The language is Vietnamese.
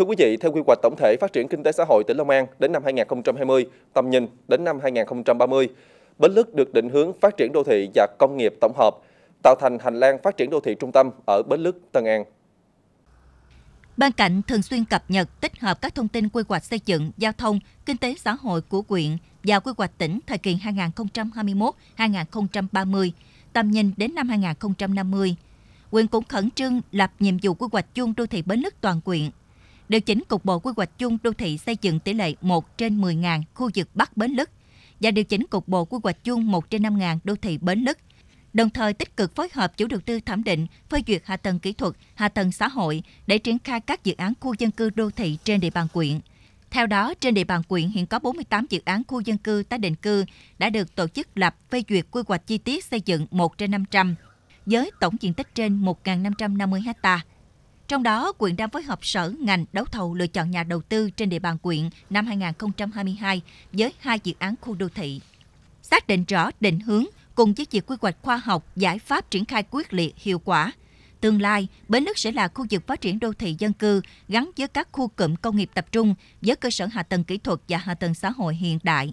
Thưa quý vị, theo quy hoạch tổng thể phát triển kinh tế xã hội tỉnh Long An đến năm 2020, tầm nhìn đến năm 2030, Bến Lức được định hướng phát triển đô thị và công nghiệp tổng hợp, tạo thành hành lang phát triển đô thị trung tâm ở Bến Lức, Tân An. Bên cạnh thường xuyên cập nhật, tích hợp các thông tin quy hoạch xây dựng, giao thông, kinh tế xã hội của quyện và quy hoạch tỉnh thời kỳ 2021-2030, tầm nhìn đến năm 2050. Quyện cũng khẩn trương lập nhiệm vụ quy hoạch chung đô thị Bến Lức toàn quyện điều chỉnh cục bộ quy hoạch chung đô thị xây dựng tỷ lệ 1 trên 10.000 khu vực Bắc Bến Lức và điều chỉnh cục bộ quy hoạch chung 1 trên 5.000 đô thị Bến Lức, đồng thời tích cực phối hợp chủ đầu tư thẩm định, phê duyệt hạ tầng kỹ thuật, hạ tầng xã hội để triển khai các dự án khu dân cư đô thị trên địa bàn quyện. Theo đó, trên địa bàn quyện hiện có 48 dự án khu dân cư tái định cư đã được tổ chức lập phê duyệt quy hoạch chi tiết xây dựng 1 trên 500, với tổng diện tích trên 1.550 hectare. Trong đó, quyện đang phối hợp sở ngành đấu thầu lựa chọn nhà đầu tư trên địa bàn quyện năm 2022 với hai dự án khu đô thị. Xác định rõ định hướng cùng với việc quy hoạch khoa học, giải pháp triển khai quyết liệt, hiệu quả. Tương lai, Bến Lức sẽ là khu vực phát triển đô thị dân cư gắn với các khu cụm công nghiệp tập trung với cơ sở hạ tầng kỹ thuật và hạ tầng xã hội hiện đại,